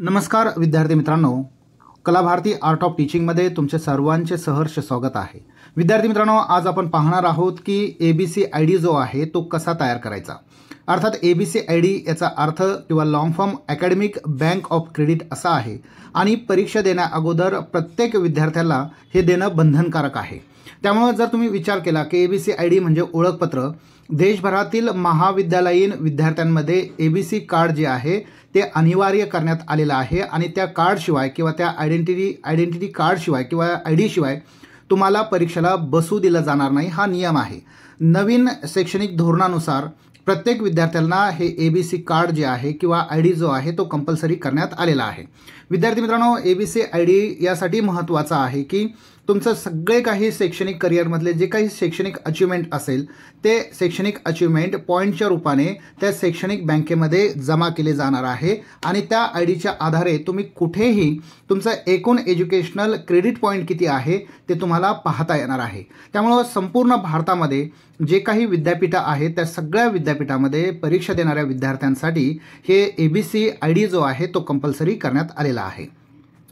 नमस्कार विद्यार्थी मित्रांनो कला भारती आर्ट ऑफ टीचिंगमध्ये तुमचे सर्वांचे सहर्ष स्वागत आहे विद्यार्थी मित्रांनो आज आपण पाहणार आहोत की A B C I D जो आहे तो कसा तयार करायचा अर्थात A B C I D याचा अर्थ किंवा long form academic bank of credit असा आहे आणि परीक्षा देण्या अगोदर प्रत्येक विद्यार्थ्याला हे देणं बंधनकारक आहे त्यामुळे जर तुम्ही विचार केला की एबीसी आय डी म्हणजे ओळखपत्र देशभरातील महाविद्यालयीन विद्यार्थ्यांमध्ये एबीसी कार्ड जे आहे ते अनिवार्य करण्यात आलेलं आहे आणि त्या कार्डशिवाय किंवा त्या आयडेंटिटी आयडेंटिटी कार्डशिवाय किंवा आय डीशिवाय तुम्हाला परीक्षेला बसू दिलं जाणार नाही हा नियम आहे नवीन शैक्षणिक धोरणानुसार प्रत्येक विद्यार्थ्यांना हे ए बी सी कार्ड जे आहे किंवा आय डी जो आहे तो कंपल्सरी करण्यात आलेला आहे विद्यार्थी मित्रांनो A B C I D यासाठी महत्त्वाचा आहे की तुमचं सगळे काही शैक्षणिक करिअरमधले जे काही शैक्षणिक अचिव्हमेंट असेल ते शैक्षणिक अचिव्हमेंट पॉईंटच्या रूपाने त्या शैक्षणिक बँकेमध्ये जमा केले जाणार आहे आणि त्या आय डीच्या आधारे तुम्ही कुठेही तुमचं एकूण एज्युकेशनल क्रेडिट पॉईंट किती आहे ते तुम्हाला पाहता येणार आहे त्यामुळं संपूर्ण भारतामध्ये जे काही विद्यापीठं आहेत त्या सगळ्या विद्यापीठामध्ये परीक्षा देणाऱ्या विद्यार्थ्यांसाठी हे A B C I D जो आहे तो कंपल्सरी करण्यात आलेला आहे आहे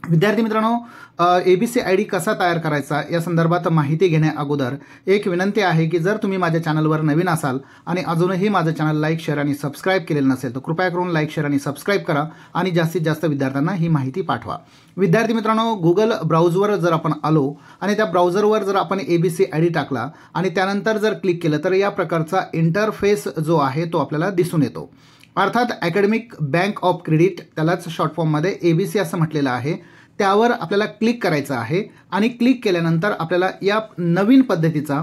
विद्यार्थी मित्रांनो A B C I D कसा तयार करायचा या संदर्भात माहिती घेण्या अगोदर एक विनंती आहे की जर तुम्ही माझ्या चॅनलवर नवीन असाल आणि अजूनही माझं चॅनल लाईक शेअर आणि सबस्क्राईब केलेलं नसेल तर कृपया करून लाईक शेअर आणि सबस्क्राईब करा आणि जास्तीत जास्त विद्यार्थ्यांना ही माहिती पाठवा विद्यार्थी मित्रांनो गुगल ब्राऊजवर जर आपण आलो आणि त्या ब्राउझरवर जर आपण A B C I D टाकला आणि त्यानंतर जर क्लिक केलं तर या प्रकारचा इंटरफेस जो आहे तो आपल्याला दिसून येतो अर्थात ॲकॅडमिक बँक ऑफ क्रेडिट त्यालाच शॉर्ट फॉर्ममध्ये ए बी सी असं म्हटलेलं आहे त्यावर आपल्याला क्लिक करायचं आहे आणि क्लिक केल्यानंतर आपल्याला या नवीन पद्धतीचा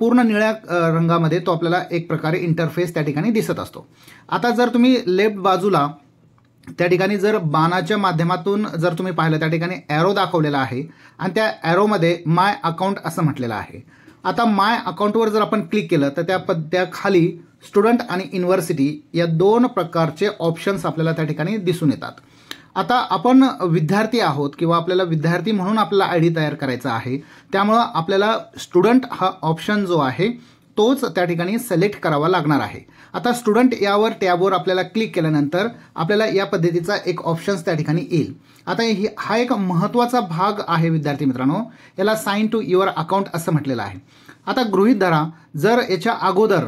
पूर्ण निळ्या रंगामध्ये तो आपल्याला एक प्रकारे इंटरफेस त्या ठिकाणी दिसत असतो आता जर तुम्ही लेफ्ट बाजूला त्या ठिकाणी जर बाणाच्या माध्यमातून जर तुम्ही पाहिलं त्या ठिकाणी ॲरो दाखवलेला आहे आणि त्या ॲरोमध्ये माय अकाउंट असं म्हटलेलं आहे आता माय अकाउंटवर जर आपण क्लिक केलं तर त्या पद त्या खाली स्टुडंट आणि युनिव्हर्सिटी या दोन प्रकारचे ऑप्शन्स आपल्याला त्या ठिकाणी दिसून येतात आता आपण विद्यार्थी आहोत किंवा आपल्याला विद्यार्थी म्हणून आपला आय डी तयार करायचा आहे त्यामुळं आपल्याला स्टुडंट हा ऑप्शन जो आहे तोच त्या ठिकाणी सिलेक्ट करावा लागणार आहे आता स्टुडंट यावर टॅबवर आपल्याला क्लिक केल्यानंतर आपल्याला या पद्धतीचा एक ऑप्शन्स त्या ठिकाणी येईल आता ही हा एक महत्त्वाचा भाग आहे विद्यार्थी मित्रांनो याला साईन टू युअर अकाउंट असं म्हटलेलं आहे आता गृहित धरा जर याच्या अगोदर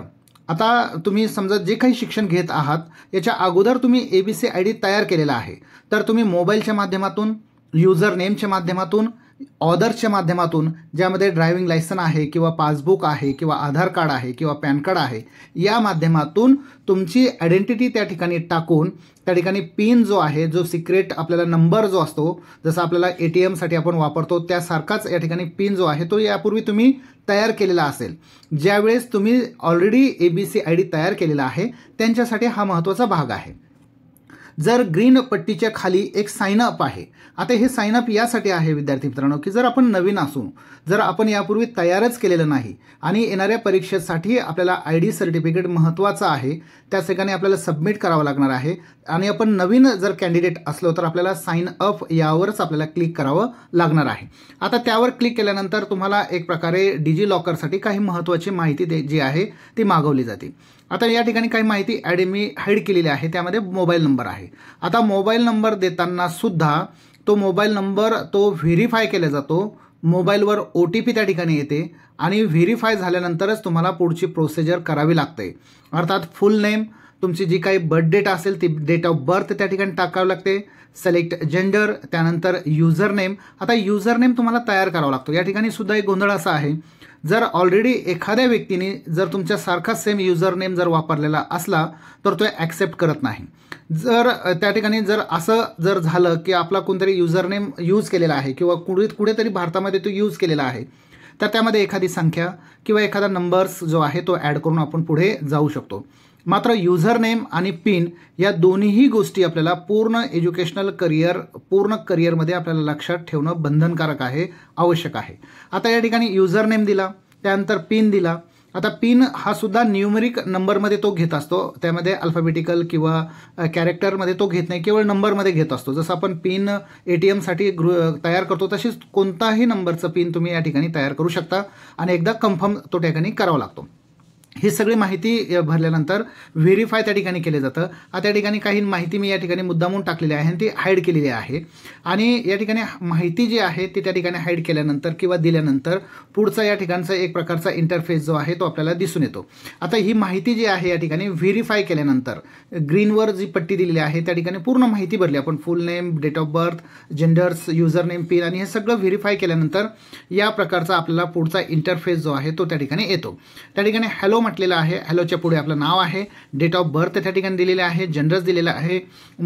आता तुम्ही समजा जे काही शिक्षण घेत आहात याच्या अगोदर तुम्ही A B C I D तयार केलेला आहे तर तुम्ही मोबाईलच्या माध्यमातून युजर नेमच्या माध्यमातून ऑदर्सच्या माध्यमातून ज्यामध्ये ड्रायव्हिंग लायसन आहे किंवा पासबुक आहे किंवा आधार कार्ड आहे किंवा पॅन कार्ड आहे या माध्यमातून तुमची आयडेंटिटी त्या ठिकाणी टाकून त्या ठिकाणी पिन जो आहे जो सिक्रेट आपल्याला नंबर जो असतो जसं आपल्याला ए टी एमसाठी आपण वापरतो त्यासारखाच या ठिकाणी पिन जो आहे तो यापूर्वी तुम्ही तयार केलेला असेल ज्यावेळेस तुम्ही already A B C I D तयार केलेला आहे त्यांच्यासाठी हा महत्त्वाचा भाग आहे जर ग्रीन पट्टीच्या खाली एक अप आहे आता हे अप यासाठी आहे विद्यार्थी मित्रांनो की जर आपण नवीन असू जर आपण यापूर्वी तयारच केलेलं नाही आणि येणाऱ्या परीक्षेसाठी आपल्याला आय डी सर्टिफिकेट महत्त्वाचं आहे त्या ठिकाणी आपल्याला सबमिट करावं लागणार आहे आणि आपण नवीन जर कॅन्डिडेट असलो तर आपल्याला साईन अप यावरच आपल्याला क्लिक करावं लागणार आहे आता त्यावर क्लिक केल्यानंतर तुम्हाला एक प्रकारे डिजी लॉकरसाठी काही महत्त्वाची माहिती जी आहे ती मागवली जाते आता या ठिकाणी काही माहिती ॲडमी मी हाईड केलेली आहे त्यामध्ये मोबाईल नंबर आहे आता मोबाईल नंबर देताना सुद्धा तो मोबाईल नंबर तो व्हेरीफाय केला जातो मोबाईलवर ओ टी पी त्या ठिकाणी येते आणि व्हेरीफाय झाल्यानंतरच तुम्हाला पुढची प्रोसिजर करावी लागते अर्थात फुल नेम तुमची जी काही बर्थ डेट असेल ती डेट ऑफ बर्थ त्या ठिकाणी टाकावं लागते सिलेक्ट जेंडर त्यानंतर युजर नेम आता युजर नेम तुम्हाला तयार करावा लागतो या ठिकाणी सुद्धा एक गोंधळ असा आहे जर ऑलरेडी एखाद्या व्यक्तीने जर तुमच्यासारखा सेम युजर नेम जर वापरलेला असला तर तो ॲक्सेप्ट करत नाही जर त्या ठिकाणी जर असं जर झालं की आपला कोणतरी युजर नेम यूज केलेला आहे किंवा कुठे कुठेतरी भारतामध्ये तो यूज केलेला आहे तर त्यामध्ये एखादी संख्या किंवा एखादा नंबर्स जो आहे तो ॲड करून आपण पुढे जाऊ शकतो मात्र युझरनेम नेम आणि पिन या दोन्हीही गोष्टी आपल्याला पूर्ण एज्युकेशनल करिअर पूर्ण करिअरमध्ये आपल्याला लक्षात ठेवणं बंधनकारक आहे आवश्यक आहे आता या ठिकाणी युझर नेम दिला त्यानंतर पिन दिला आता पिन हा सुद्धा न्यूमरिक नंबरमध्ये तो घेत असतो त्यामध्ये अल्फाबेटिकल किंवा कॅरेक्टरमध्ये तो घेत नाही केवळ नंबरमध्ये घेत असतो जसं आपण पिन ए टी एमसाठी गृ तयार करतो तशीच कोणताही नंबरचं पिन तुम्ही या ठिकाणी तयार करू शकता आणि एकदा कन्फर्म तो ठिकाणी करावा लागतो ही सगळी माहिती भरल्यानंतर व्हेरीफाय त्या ठिकाणी केलं जातं आता त्या ठिकाणी काही माहिती मी या ठिकाणी मुद्दामून टाकलेली आहे आणि ती हाईड केलेली आहे आणि या ठिकाणी माहिती जी आहे ती त्या ठिकाणी हाईड केल्यानंतर किंवा दिल्यानंतर पुढचा या ठिकाणचा एक प्रकारचा इंटरफेस जो आहे तो आपल्याला दिसून येतो आता ही माहिती जी आहे या ठिकाणी व्हेरीफाय केल्यानंतर ग्रीनवर जी पट्टी दिलेली आहे त्या ठिकाणी पूर्ण माहिती भरली आपण full name date of birth genders user name pin आणि हे सगळं व्हेरीफाय केल्यानंतर या प्रकारचा आपल्याला पुढचा इंटरफेस जो आहे तो त्या ठिकाणी येतो त्या ठिकाणी हॅलो म्हटलेलं आहे हॅलोच्या पुढे आपलं नाव आहे डेट ऑफ बर्थ त्या ठिकाणी दिलेलं आहे जनरस दिलेला आहे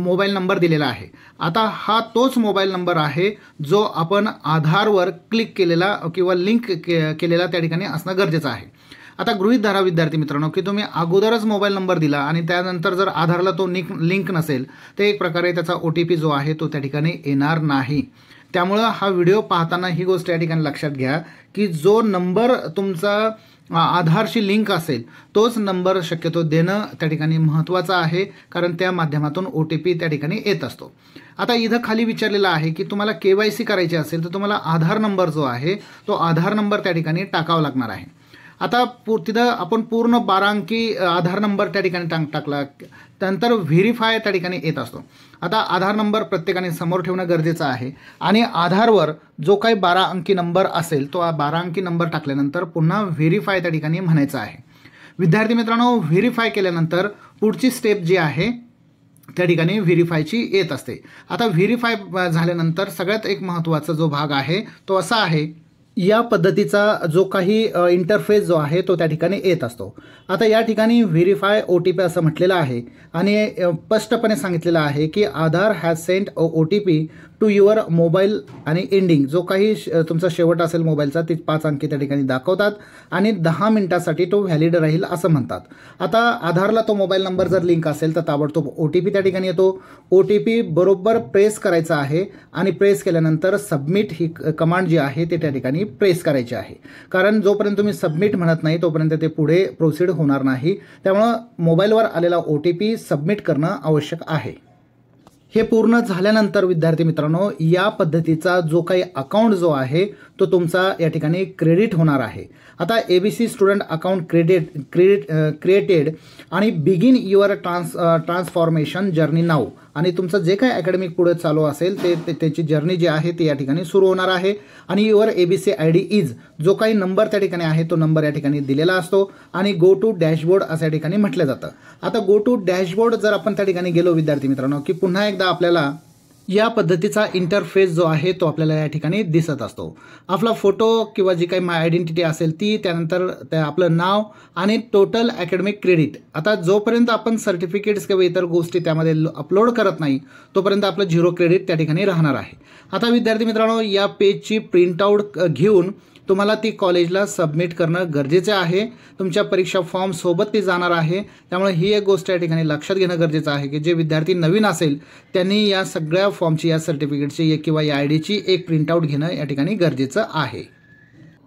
मोबाईल नंबर दिलेला आहे आता हा तोच मोबाईल नंबर आहे जो आपण आधारवर क्लिक केलेला किंवा लिंक के केलेला त्या ठिकाणी असणं गरजेचं आहे आता गृहित धरा विद्यार्थी मित्रांनो की तुम्ही अगोदरच मोबाईल नंबर दिला आणि त्यानंतर जर आधारला तो निक लिंक नसेल तर एक प्रकारे त्याचा ओ टी पी जो आहे तो त्या ठिकाणी येणार नाही त्यामुळं हा व्हिडिओ पाहताना ही गोष्ट या ठिकाणी लक्षात घ्या की जो नंबर तुमचा आधारशी लिंक असेल तोच नंबर शक्यतो देणं त्या ठिकाणी महत्त्वाचं आहे कारण त्या माध्यमातून ओ टी पी त्या ठिकाणी येत असतो आता इथं खाली विचारलेलं आहे की तुम्हाला के वाय सी करायची असेल तर तुम्हाला आधार नंबर जो आहे तो आधार नंबर त्या ठिकाणी टाकावा लागणार आहे आता पू तिथं आपण पूर्ण बारा अंकी आधार नंबर त्या ठिकाणी टांग टाकला त्यानंतर व्हेरीफाय त्या ठिकाणी येत असतो आता आधार नंबर प्रत्येकाने समोर ठेवणं गरजेचं आहे आणि आधारवर जो काही बारा अंकी नंबर असेल तो बारा अंकी नंबर टाकल्यानंतर पुन्हा व्हेरीफाय त्या ठिकाणी म्हणायचं आहे विद्यार्थी मित्रांनो व्हेरीफाय केल्यानंतर पुढची स्टेप जी आहे त्या ठिकाणी व्हेरीफायची येत असते आता व्हेरीफाय झाल्यानंतर सगळ्यात एक महत्त्वाचा जो भाग आहे तो असा आहे या पद्धतीचा जो काही इंटरफेस जो आहे तो त्या ठिकाणी येत असतो आता या ठिकाणी व्हेरीफाय ओ टी पी असं म्हटलेलं आहे आणि स्पष्टपणे सांगितलेलं आहे की Aadhaar has sent O T P to your mobile आणि एंडिंग जो काही तुमचा शेवट असेल मोबाईलचा ते पाच अंकी त्या ठिकाणी दाखवतात आणि दहा मिनिटासाठी तो व्हॅलिड राहील असं म्हणतात आता आधारला तो मोबाईल नंबर जर लिंक असेल तर ताबडतोब ओ टी पी त्या ठिकाणी येतो ओ टी पी बरोबर प्रेस करायचा आहे आणि प्रेस केल्यानंतर सबमिट ही कमांड जी आहे ते त्या ठिकाणी प्रेस करायची आहे कारण जोपर्यंत तुम्ही सबमिट म्हणत नाही तोपर्यंत ते पुढे प्रोसिड होणार नाही त्यामुळं मोबाईलवर आलेला ओ टी पी सबमिट करणं आवश्यक आहे हे पूर्ण झाल्यानंतर विद्यार्थी मित्रांनो या पद्धतीचा जो काही अकाउंट जो आहे तो तुमचा या ठिकाणी क्रेडिट होणार आहे आता A B C student account credit credit created आणि begin your trans transformation journey नाव आणि तुमचं जे काय अकॅडमिक पुढे चालू असेल ते त्याची जर्नी जी आहे ती या ठिकाणी सुरू होणार आहे आणि your A B C I D is जो काही नंबर त्या ठिकाणी आहे तो नंबर या ठिकाणी दिलेला असतो आणि गो टू डॅशबोर्ड असं या ठिकाणी म्हटलं जातं आता गो टू डॅशबोर्ड जर आपण त्या ठिकाणी गेलो विद्यार्थी मित्रांनो की पुन्हा एकदा आपल्याला या पद्धतीचा इंटरफेस जो आहे तो आपल्याला या ठिकाणी दिसत असतो आपला फोटो किंवा जी काही माय आयडेंटिटी असेल ती त्यानंतर त्या आपलं नाव आणि टोटल अकॅडमिक क्रेडिट आता जोपर्यंत आपण सर्टिफिकेट्स किंवा इतर गोष्टी त्यामध्ये अपलोड करत नाही तोपर्यंत आपलं झिरो क्रेडिट त्या ठिकाणी राहणार आहे आता विद्यार्थी मित्रांनो या पेजची प्रिंटआउट घेऊन तुम्हाला ती कॉलेजला सबमिट करणं गरजेचं आहे तुमच्या परीक्षा फॉर्मसोबत ती जाणार आहे त्यामुळे ही एक गोष्ट या ठिकाणी लक्षात घेणं गरजेचं आहे की जे विद्यार्थी नवीन असेल त्यांनी या सगळ्या फॉर्मची या सर्टिफिकेटची किंवा या आय डीची एक प्रिंटआउट घेणं या ठिकाणी गरजेचं आहे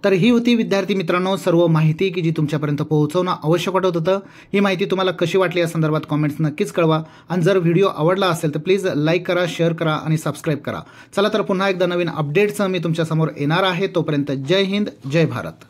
तर ही होती विद्यार्थी मित्रांनो सर्व माहिती की जी तुमच्यापर्यंत पोहोचवणं आवश्यक वाटत होतं ही माहिती तुम्हाला कशी वाटली या संदर्भात कॉमेंट्स नक्कीच कळवा आणि जर व्हिडिओ आवडला असेल तर प्लीज लाईक करा शेअर करा आणि सबस्क्राईब करा चला तर पुन्हा एकदा नवीन अपडेट्स मी तुमच्यासमोर येणार आहे तोपर्यंत जय हिंद जय भारत